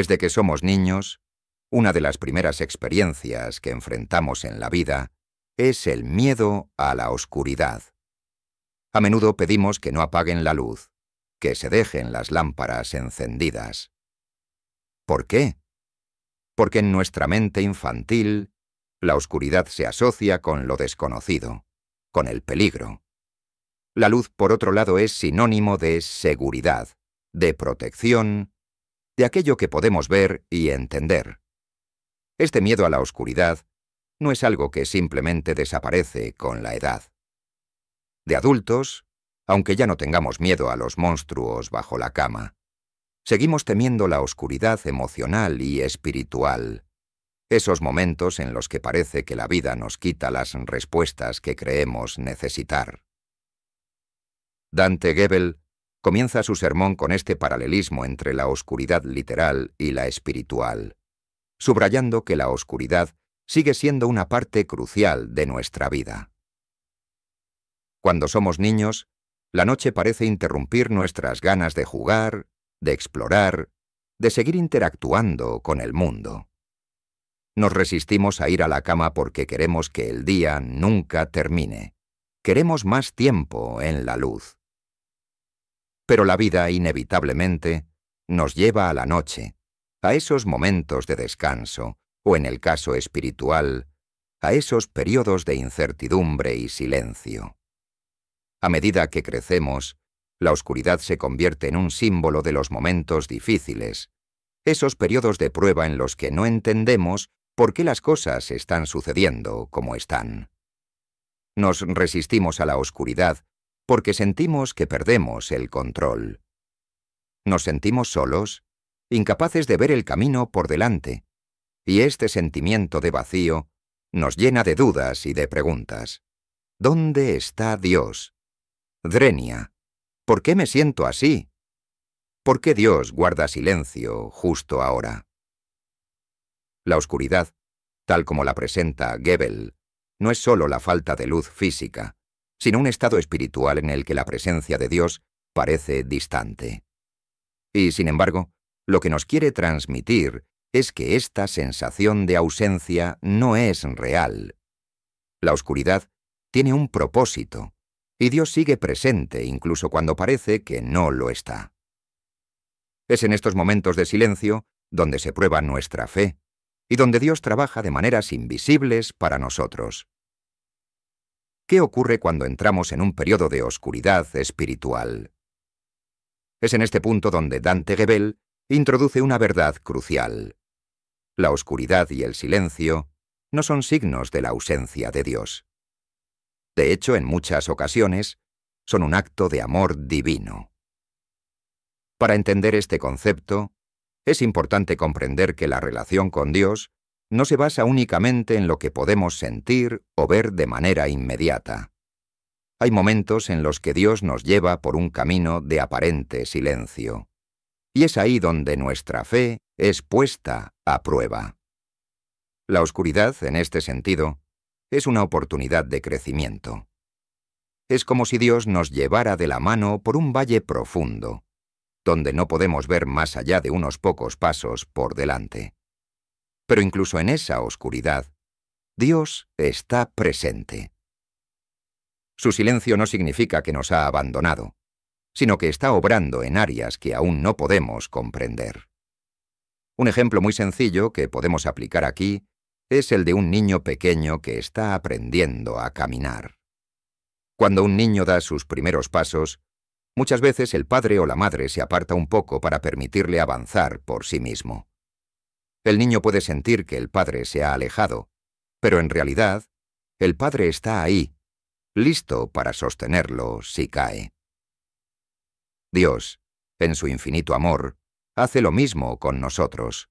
Desde que somos niños, una de las primeras experiencias que enfrentamos en la vida es el miedo a la oscuridad. A menudo pedimos que no apaguen la luz, que se dejen las lámparas encendidas. ¿Por qué? Porque en nuestra mente infantil, la oscuridad se asocia con lo desconocido, con el peligro. La luz, por otro lado, es sinónimo de seguridad, de protección de aquello que podemos ver y entender. Este miedo a la oscuridad no es algo que simplemente desaparece con la edad. De adultos, aunque ya no tengamos miedo a los monstruos bajo la cama, seguimos temiendo la oscuridad emocional y espiritual, esos momentos en los que parece que la vida nos quita las respuestas que creemos necesitar. Dante Gebel comienza su sermón con este paralelismo entre la oscuridad literal y la espiritual, subrayando que la oscuridad sigue siendo una parte crucial de nuestra vida. Cuando somos niños, la noche parece interrumpir nuestras ganas de jugar, de explorar, de seguir interactuando con el mundo. Nos resistimos a ir a la cama porque queremos que el día nunca termine. Queremos más tiempo en la luz pero la vida inevitablemente nos lleva a la noche, a esos momentos de descanso, o en el caso espiritual, a esos periodos de incertidumbre y silencio. A medida que crecemos, la oscuridad se convierte en un símbolo de los momentos difíciles, esos periodos de prueba en los que no entendemos por qué las cosas están sucediendo como están. Nos resistimos a la oscuridad porque sentimos que perdemos el control. Nos sentimos solos, incapaces de ver el camino por delante, y este sentimiento de vacío nos llena de dudas y de preguntas. ¿Dónde está Dios? Drenia, ¿por qué me siento así? ¿Por qué Dios guarda silencio justo ahora? La oscuridad, tal como la presenta gebel no es sólo la falta de luz física, sino un estado espiritual en el que la presencia de Dios parece distante. Y sin embargo, lo que nos quiere transmitir es que esta sensación de ausencia no es real. La oscuridad tiene un propósito, y Dios sigue presente incluso cuando parece que no lo está. Es en estos momentos de silencio donde se prueba nuestra fe y donde Dios trabaja de maneras invisibles para nosotros. ¿Qué ocurre cuando entramos en un periodo de oscuridad espiritual? Es en este punto donde Dante Gebel introduce una verdad crucial. La oscuridad y el silencio no son signos de la ausencia de Dios. De hecho, en muchas ocasiones, son un acto de amor divino. Para entender este concepto, es importante comprender que la relación con Dios no se basa únicamente en lo que podemos sentir o ver de manera inmediata. Hay momentos en los que Dios nos lleva por un camino de aparente silencio. Y es ahí donde nuestra fe es puesta a prueba. La oscuridad, en este sentido, es una oportunidad de crecimiento. Es como si Dios nos llevara de la mano por un valle profundo, donde no podemos ver más allá de unos pocos pasos por delante. Pero incluso en esa oscuridad, Dios está presente. Su silencio no significa que nos ha abandonado, sino que está obrando en áreas que aún no podemos comprender. Un ejemplo muy sencillo que podemos aplicar aquí es el de un niño pequeño que está aprendiendo a caminar. Cuando un niño da sus primeros pasos, muchas veces el padre o la madre se aparta un poco para permitirle avanzar por sí mismo. El niño puede sentir que el padre se ha alejado, pero en realidad, el padre está ahí, listo para sostenerlo si cae. Dios, en su infinito amor, hace lo mismo con nosotros.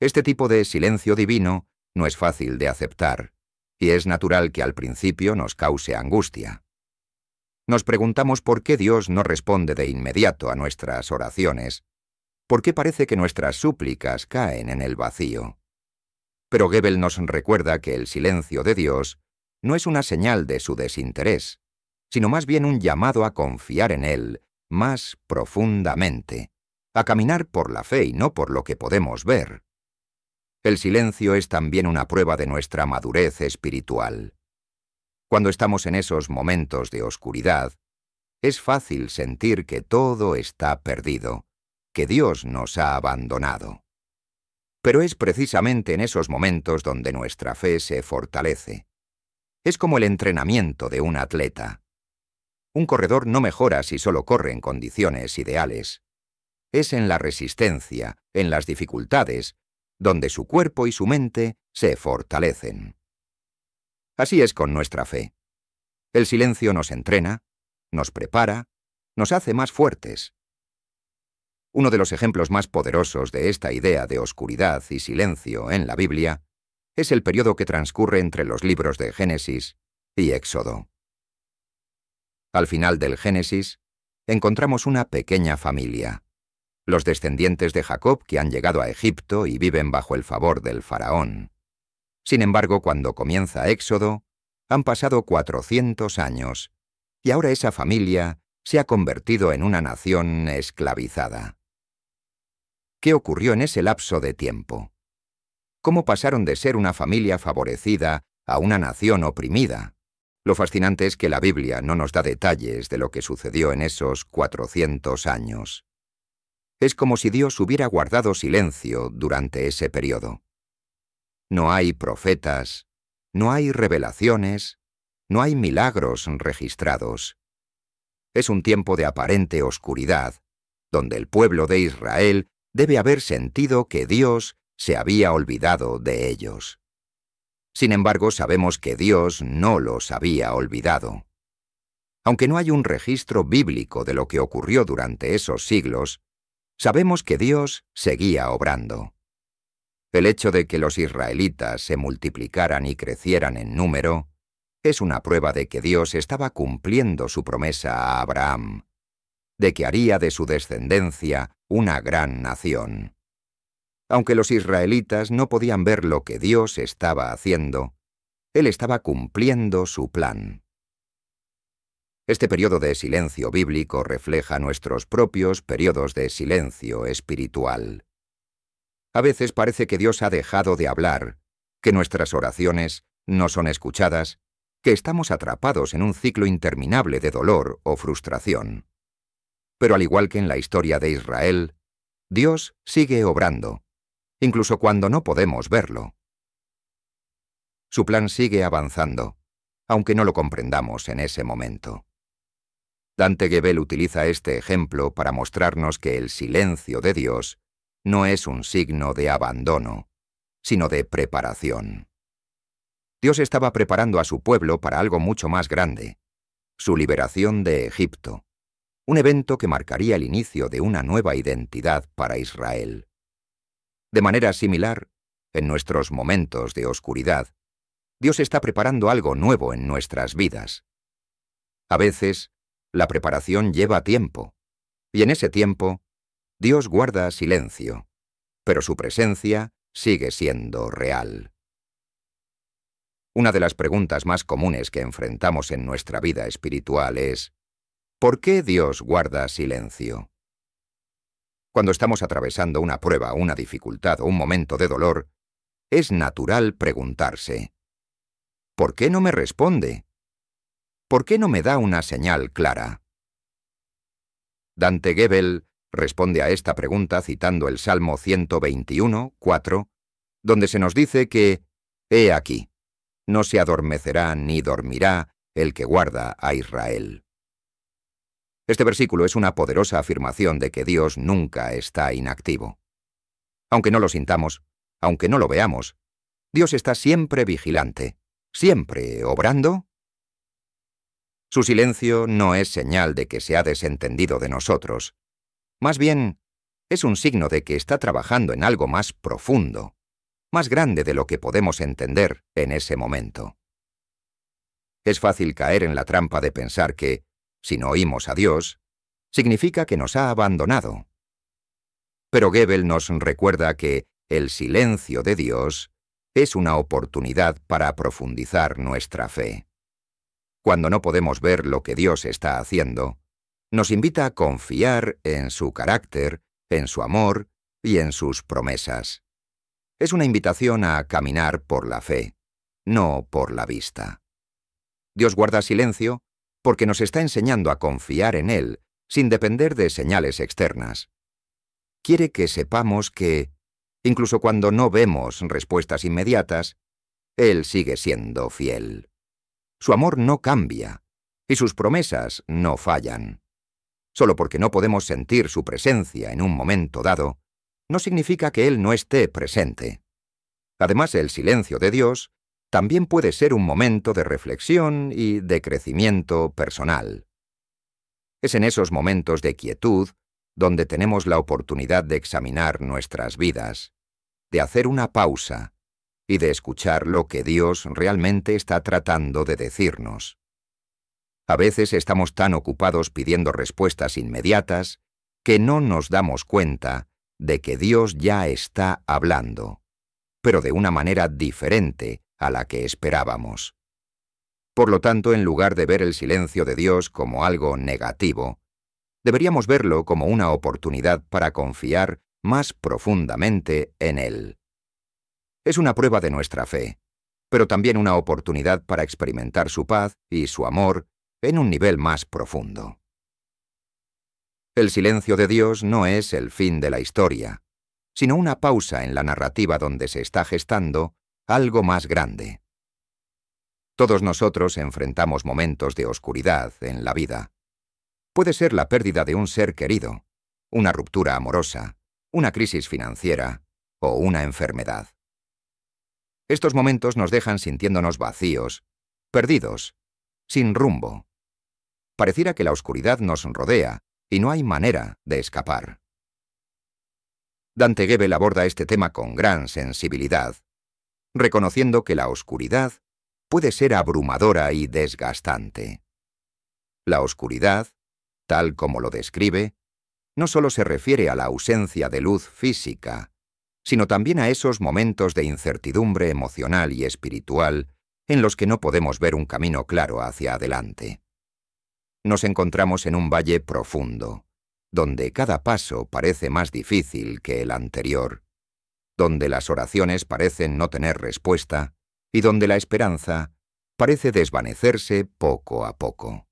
Este tipo de silencio divino no es fácil de aceptar, y es natural que al principio nos cause angustia. Nos preguntamos por qué Dios no responde de inmediato a nuestras oraciones, porque parece que nuestras súplicas caen en el vacío. Pero Goebbels nos recuerda que el silencio de Dios no es una señal de su desinterés, sino más bien un llamado a confiar en Él más profundamente, a caminar por la fe y no por lo que podemos ver. El silencio es también una prueba de nuestra madurez espiritual. Cuando estamos en esos momentos de oscuridad, es fácil sentir que todo está perdido, que Dios nos ha abandonado. Pero es precisamente en esos momentos donde nuestra fe se fortalece. Es como el entrenamiento de un atleta. Un corredor no mejora si solo corre en condiciones ideales. Es en la resistencia, en las dificultades, donde su cuerpo y su mente se fortalecen. Así es con nuestra fe. El silencio nos entrena, nos prepara, nos hace más fuertes. Uno de los ejemplos más poderosos de esta idea de oscuridad y silencio en la Biblia es el periodo que transcurre entre los libros de Génesis y Éxodo. Al final del Génesis, encontramos una pequeña familia, los descendientes de Jacob que han llegado a Egipto y viven bajo el favor del faraón. Sin embargo, cuando comienza Éxodo, han pasado 400 años, y ahora esa familia se ha convertido en una nación esclavizada. ¿Qué ocurrió en ese lapso de tiempo? ¿Cómo pasaron de ser una familia favorecida a una nación oprimida? Lo fascinante es que la Biblia no nos da detalles de lo que sucedió en esos 400 años. Es como si Dios hubiera guardado silencio durante ese periodo. No hay profetas, no hay revelaciones, no hay milagros registrados. Es un tiempo de aparente oscuridad, donde el pueblo de Israel debe haber sentido que Dios se había olvidado de ellos. Sin embargo, sabemos que Dios no los había olvidado. Aunque no hay un registro bíblico de lo que ocurrió durante esos siglos, sabemos que Dios seguía obrando. El hecho de que los israelitas se multiplicaran y crecieran en número es una prueba de que Dios estaba cumpliendo su promesa a Abraham, de que haría de su descendencia una gran nación. Aunque los israelitas no podían ver lo que Dios estaba haciendo, Él estaba cumpliendo su plan. Este periodo de silencio bíblico refleja nuestros propios periodos de silencio espiritual. A veces parece que Dios ha dejado de hablar, que nuestras oraciones no son escuchadas, que estamos atrapados en un ciclo interminable de dolor o frustración. Pero al igual que en la historia de Israel, Dios sigue obrando, incluso cuando no podemos verlo. Su plan sigue avanzando, aunque no lo comprendamos en ese momento. Dante Gebel utiliza este ejemplo para mostrarnos que el silencio de Dios no es un signo de abandono, sino de preparación. Dios estaba preparando a su pueblo para algo mucho más grande, su liberación de Egipto, un evento que marcaría el inicio de una nueva identidad para Israel. De manera similar, en nuestros momentos de oscuridad, Dios está preparando algo nuevo en nuestras vidas. A veces, la preparación lleva tiempo, y en ese tiempo, Dios guarda silencio, pero su presencia sigue siendo real. Una de las preguntas más comunes que enfrentamos en nuestra vida espiritual es, ¿Por qué Dios guarda silencio? Cuando estamos atravesando una prueba, una dificultad o un momento de dolor, es natural preguntarse, ¿por qué no me responde? ¿Por qué no me da una señal clara? Dante Gebel responde a esta pregunta citando el Salmo 121, 4, donde se nos dice que, He aquí, no se adormecerá ni dormirá el que guarda a Israel. Este versículo es una poderosa afirmación de que Dios nunca está inactivo. Aunque no lo sintamos, aunque no lo veamos, Dios está siempre vigilante, siempre obrando. Su silencio no es señal de que se ha desentendido de nosotros. Más bien, es un signo de que está trabajando en algo más profundo, más grande de lo que podemos entender en ese momento. Es fácil caer en la trampa de pensar que, si no oímos a Dios, significa que nos ha abandonado. Pero Goebbels nos recuerda que el silencio de Dios es una oportunidad para profundizar nuestra fe. Cuando no podemos ver lo que Dios está haciendo, nos invita a confiar en su carácter, en su amor y en sus promesas. Es una invitación a caminar por la fe, no por la vista. Dios guarda silencio porque nos está enseñando a confiar en Él sin depender de señales externas. Quiere que sepamos que, incluso cuando no vemos respuestas inmediatas, Él sigue siendo fiel. Su amor no cambia y sus promesas no fallan. Solo porque no podemos sentir su presencia en un momento dado, no significa que Él no esté presente. Además, el silencio de Dios también puede ser un momento de reflexión y de crecimiento personal. Es en esos momentos de quietud donde tenemos la oportunidad de examinar nuestras vidas, de hacer una pausa y de escuchar lo que Dios realmente está tratando de decirnos. A veces estamos tan ocupados pidiendo respuestas inmediatas que no nos damos cuenta de que Dios ya está hablando, pero de una manera diferente a la que esperábamos. Por lo tanto, en lugar de ver el silencio de Dios como algo negativo, deberíamos verlo como una oportunidad para confiar más profundamente en Él. Es una prueba de nuestra fe, pero también una oportunidad para experimentar su paz y su amor en un nivel más profundo. El silencio de Dios no es el fin de la historia, sino una pausa en la narrativa donde se está gestando algo más grande. Todos nosotros enfrentamos momentos de oscuridad en la vida. Puede ser la pérdida de un ser querido, una ruptura amorosa, una crisis financiera o una enfermedad. Estos momentos nos dejan sintiéndonos vacíos, perdidos, sin rumbo. Pareciera que la oscuridad nos rodea y no hay manera de escapar. Dante Gebel aborda este tema con gran sensibilidad reconociendo que la oscuridad puede ser abrumadora y desgastante. La oscuridad, tal como lo describe, no solo se refiere a la ausencia de luz física, sino también a esos momentos de incertidumbre emocional y espiritual en los que no podemos ver un camino claro hacia adelante. Nos encontramos en un valle profundo, donde cada paso parece más difícil que el anterior, donde las oraciones parecen no tener respuesta y donde la esperanza parece desvanecerse poco a poco.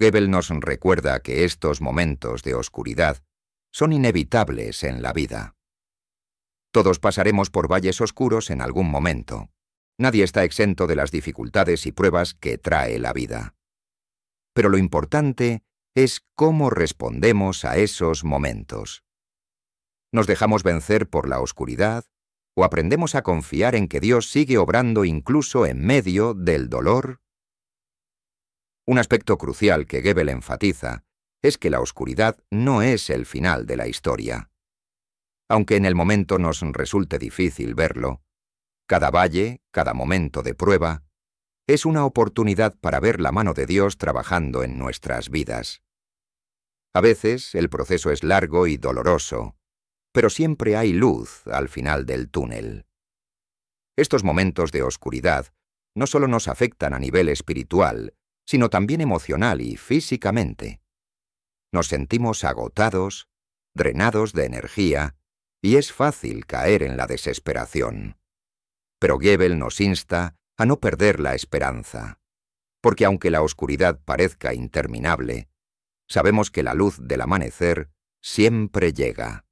Gebel nos recuerda que estos momentos de oscuridad son inevitables en la vida. Todos pasaremos por valles oscuros en algún momento. Nadie está exento de las dificultades y pruebas que trae la vida. Pero lo importante es cómo respondemos a esos momentos nos dejamos vencer por la oscuridad o aprendemos a confiar en que Dios sigue obrando incluso en medio del dolor? Un aspecto crucial que Gebel enfatiza es que la oscuridad no es el final de la historia. Aunque en el momento nos resulte difícil verlo, cada valle, cada momento de prueba, es una oportunidad para ver la mano de Dios trabajando en nuestras vidas. A veces el proceso es largo y doloroso, pero siempre hay luz al final del túnel. Estos momentos de oscuridad no solo nos afectan a nivel espiritual, sino también emocional y físicamente. Nos sentimos agotados, drenados de energía, y es fácil caer en la desesperación. Pero Gebel nos insta a no perder la esperanza, porque aunque la oscuridad parezca interminable, sabemos que la luz del amanecer siempre llega.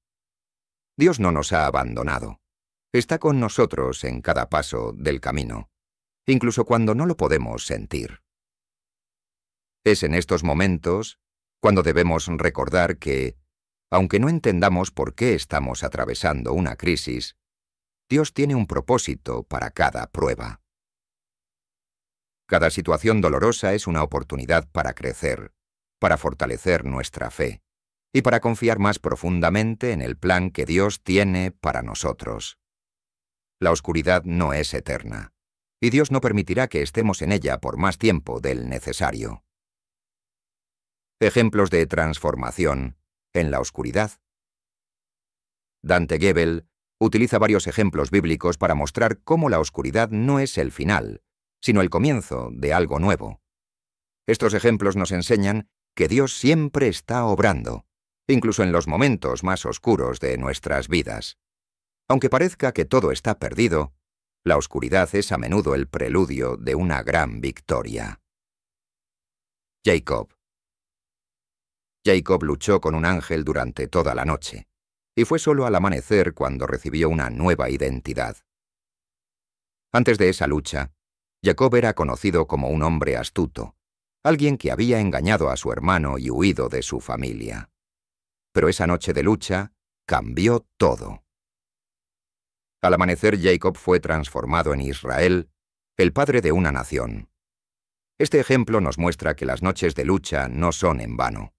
Dios no nos ha abandonado. Está con nosotros en cada paso del camino, incluso cuando no lo podemos sentir. Es en estos momentos cuando debemos recordar que, aunque no entendamos por qué estamos atravesando una crisis, Dios tiene un propósito para cada prueba. Cada situación dolorosa es una oportunidad para crecer, para fortalecer nuestra fe, y para confiar más profundamente en el plan que Dios tiene para nosotros. La oscuridad no es eterna, y Dios no permitirá que estemos en ella por más tiempo del necesario. Ejemplos de transformación en la oscuridad. Dante Gebel utiliza varios ejemplos bíblicos para mostrar cómo la oscuridad no es el final, sino el comienzo de algo nuevo. Estos ejemplos nos enseñan que Dios siempre está obrando, incluso en los momentos más oscuros de nuestras vidas. Aunque parezca que todo está perdido, la oscuridad es a menudo el preludio de una gran victoria. Jacob. Jacob luchó con un ángel durante toda la noche, y fue solo al amanecer cuando recibió una nueva identidad. Antes de esa lucha, Jacob era conocido como un hombre astuto, alguien que había engañado a su hermano y huido de su familia pero esa noche de lucha cambió todo. Al amanecer Jacob fue transformado en Israel, el padre de una nación. Este ejemplo nos muestra que las noches de lucha no son en vano.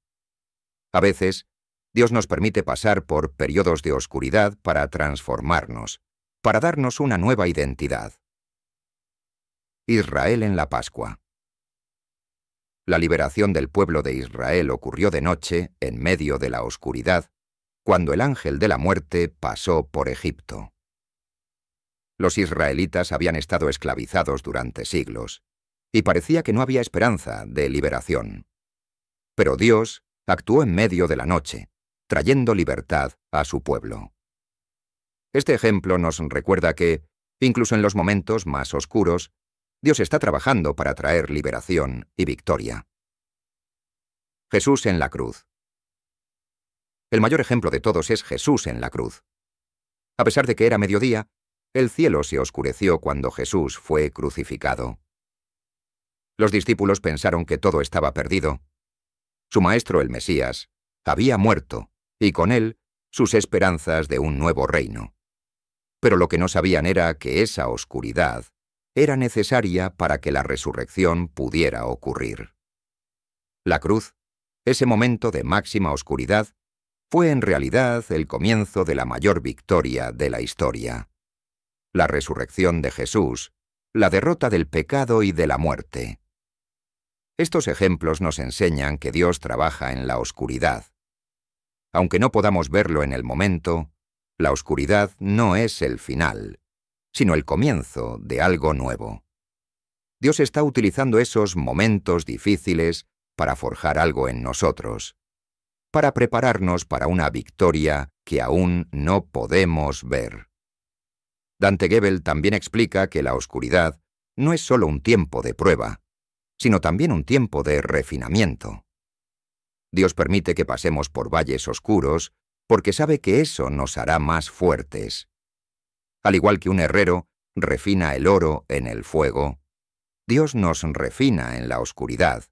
A veces, Dios nos permite pasar por periodos de oscuridad para transformarnos, para darnos una nueva identidad. Israel en la Pascua. La liberación del pueblo de Israel ocurrió de noche, en medio de la oscuridad, cuando el ángel de la muerte pasó por Egipto. Los israelitas habían estado esclavizados durante siglos, y parecía que no había esperanza de liberación. Pero Dios actuó en medio de la noche, trayendo libertad a su pueblo. Este ejemplo nos recuerda que, incluso en los momentos más oscuros, Dios está trabajando para traer liberación y victoria. Jesús en la cruz. El mayor ejemplo de todos es Jesús en la cruz. A pesar de que era mediodía, el cielo se oscureció cuando Jesús fue crucificado. Los discípulos pensaron que todo estaba perdido. Su maestro el Mesías había muerto, y con él sus esperanzas de un nuevo reino. Pero lo que no sabían era que esa oscuridad era necesaria para que la resurrección pudiera ocurrir. La cruz, ese momento de máxima oscuridad, fue en realidad el comienzo de la mayor victoria de la historia. La resurrección de Jesús, la derrota del pecado y de la muerte. Estos ejemplos nos enseñan que Dios trabaja en la oscuridad. Aunque no podamos verlo en el momento, la oscuridad no es el final, sino el comienzo de algo nuevo. Dios está utilizando esos momentos difíciles para forjar algo en nosotros, para prepararnos para una victoria que aún no podemos ver. Dante Gebel también explica que la oscuridad no es solo un tiempo de prueba, sino también un tiempo de refinamiento. Dios permite que pasemos por valles oscuros porque sabe que eso nos hará más fuertes. Al igual que un herrero refina el oro en el fuego, Dios nos refina en la oscuridad,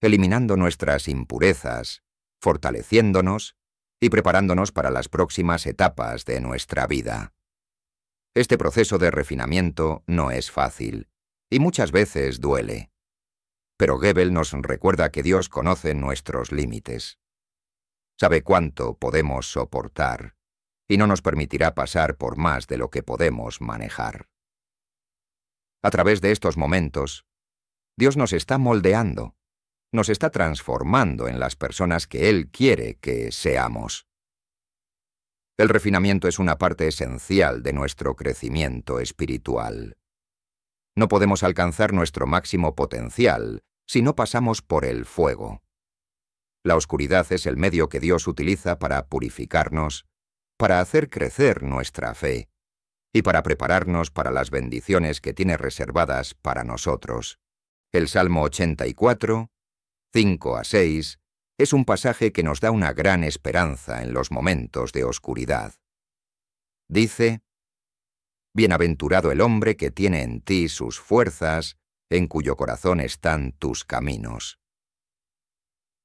eliminando nuestras impurezas, fortaleciéndonos y preparándonos para las próximas etapas de nuestra vida. Este proceso de refinamiento no es fácil y muchas veces duele. Pero Gebel nos recuerda que Dios conoce nuestros límites. Sabe cuánto podemos soportar y no nos permitirá pasar por más de lo que podemos manejar. A través de estos momentos, Dios nos está moldeando, nos está transformando en las personas que Él quiere que seamos. El refinamiento es una parte esencial de nuestro crecimiento espiritual. No podemos alcanzar nuestro máximo potencial si no pasamos por el fuego. La oscuridad es el medio que Dios utiliza para purificarnos para hacer crecer nuestra fe y para prepararnos para las bendiciones que tiene reservadas para nosotros. El Salmo 84, 5 a 6, es un pasaje que nos da una gran esperanza en los momentos de oscuridad. Dice, Bienaventurado el hombre que tiene en ti sus fuerzas, en cuyo corazón están tus caminos.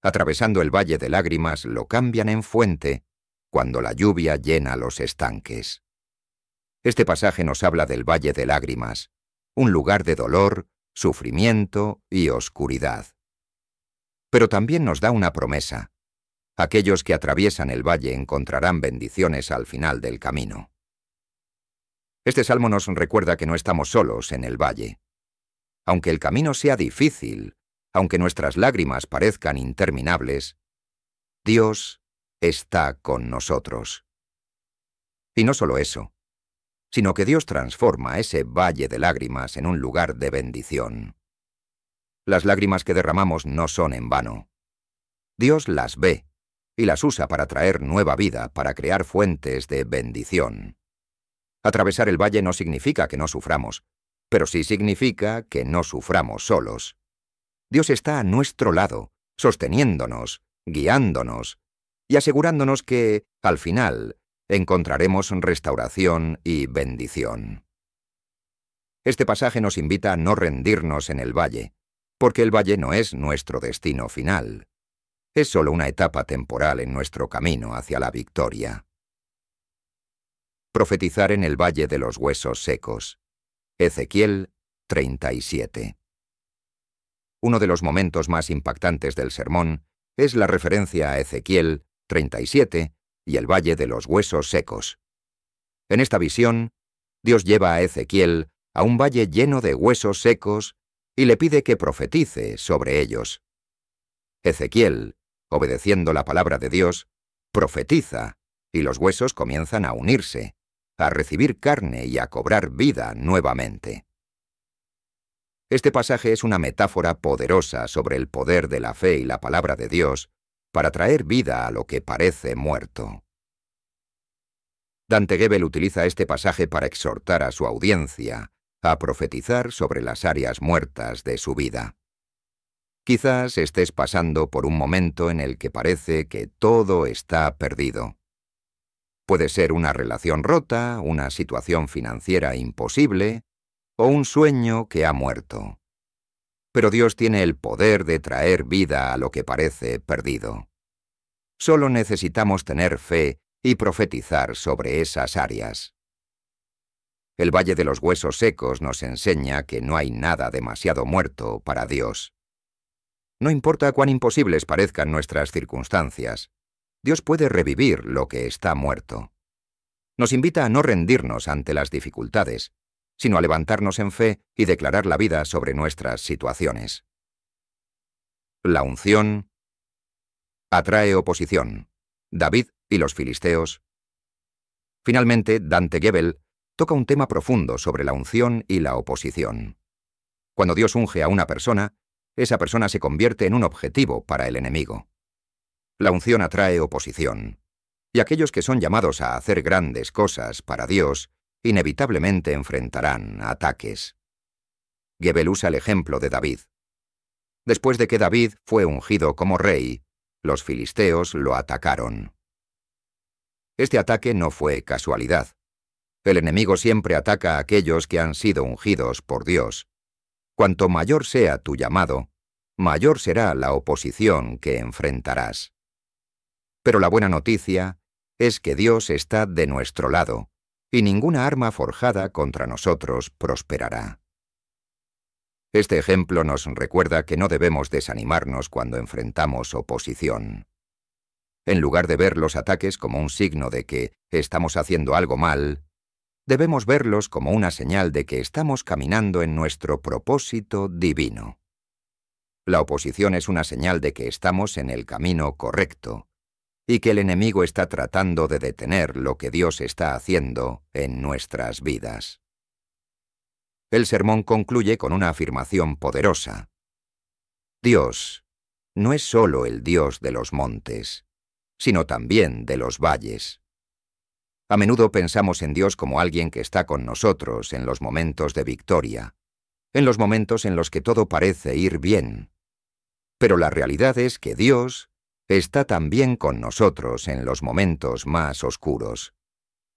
Atravesando el valle de lágrimas lo cambian en fuente cuando la lluvia llena los estanques. Este pasaje nos habla del Valle de Lágrimas, un lugar de dolor, sufrimiento y oscuridad. Pero también nos da una promesa. Aquellos que atraviesan el valle encontrarán bendiciones al final del camino. Este salmo nos recuerda que no estamos solos en el valle. Aunque el camino sea difícil, aunque nuestras lágrimas parezcan interminables, Dios está con nosotros. Y no solo eso, sino que Dios transforma ese valle de lágrimas en un lugar de bendición. Las lágrimas que derramamos no son en vano. Dios las ve y las usa para traer nueva vida, para crear fuentes de bendición. Atravesar el valle no significa que no suframos, pero sí significa que no suframos solos. Dios está a nuestro lado, sosteniéndonos, guiándonos, y asegurándonos que, al final, encontraremos restauración y bendición. Este pasaje nos invita a no rendirnos en el valle, porque el valle no es nuestro destino final. Es solo una etapa temporal en nuestro camino hacia la victoria. Profetizar en el valle de los huesos secos. Ezequiel 37. Uno de los momentos más impactantes del sermón es la referencia a Ezequiel 37 y el Valle de los Huesos Secos. En esta visión, Dios lleva a Ezequiel a un valle lleno de huesos secos y le pide que profetice sobre ellos. Ezequiel, obedeciendo la palabra de Dios, profetiza y los huesos comienzan a unirse, a recibir carne y a cobrar vida nuevamente. Este pasaje es una metáfora poderosa sobre el poder de la fe y la palabra de Dios para traer vida a lo que parece muerto. Dante Gebel utiliza este pasaje para exhortar a su audiencia a profetizar sobre las áreas muertas de su vida. Quizás estés pasando por un momento en el que parece que todo está perdido. Puede ser una relación rota, una situación financiera imposible o un sueño que ha muerto pero Dios tiene el poder de traer vida a lo que parece perdido. Solo necesitamos tener fe y profetizar sobre esas áreas. El Valle de los Huesos Secos nos enseña que no hay nada demasiado muerto para Dios. No importa cuán imposibles parezcan nuestras circunstancias, Dios puede revivir lo que está muerto. Nos invita a no rendirnos ante las dificultades, sino a levantarnos en fe y declarar la vida sobre nuestras situaciones. La unción atrae oposición. David y los filisteos. Finalmente, Dante Gebel toca un tema profundo sobre la unción y la oposición. Cuando Dios unge a una persona, esa persona se convierte en un objetivo para el enemigo. La unción atrae oposición, y aquellos que son llamados a hacer grandes cosas para Dios inevitablemente enfrentarán ataques. Gebel usa el ejemplo de David. Después de que David fue ungido como rey, los filisteos lo atacaron. Este ataque no fue casualidad. El enemigo siempre ataca a aquellos que han sido ungidos por Dios. Cuanto mayor sea tu llamado, mayor será la oposición que enfrentarás. Pero la buena noticia es que Dios está de nuestro lado y ninguna arma forjada contra nosotros prosperará. Este ejemplo nos recuerda que no debemos desanimarnos cuando enfrentamos oposición. En lugar de ver los ataques como un signo de que estamos haciendo algo mal, debemos verlos como una señal de que estamos caminando en nuestro propósito divino. La oposición es una señal de que estamos en el camino correcto, y que el enemigo está tratando de detener lo que Dios está haciendo en nuestras vidas. El sermón concluye con una afirmación poderosa. Dios no es sólo el Dios de los montes, sino también de los valles. A menudo pensamos en Dios como alguien que está con nosotros en los momentos de victoria, en los momentos en los que todo parece ir bien. Pero la realidad es que Dios está también con nosotros en los momentos más oscuros.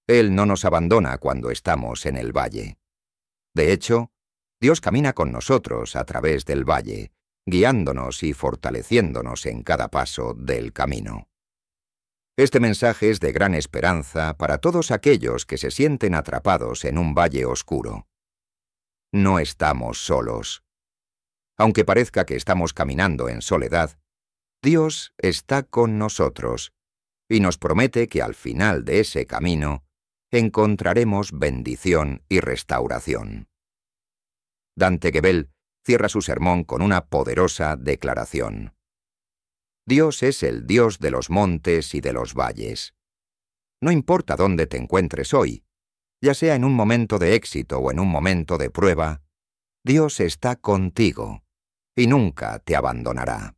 Él no nos abandona cuando estamos en el valle. De hecho, Dios camina con nosotros a través del valle, guiándonos y fortaleciéndonos en cada paso del camino. Este mensaje es de gran esperanza para todos aquellos que se sienten atrapados en un valle oscuro. No estamos solos. Aunque parezca que estamos caminando en soledad, Dios está con nosotros y nos promete que al final de ese camino encontraremos bendición y restauración. Dante Gebel cierra su sermón con una poderosa declaración. Dios es el Dios de los montes y de los valles. No importa dónde te encuentres hoy, ya sea en un momento de éxito o en un momento de prueba, Dios está contigo y nunca te abandonará.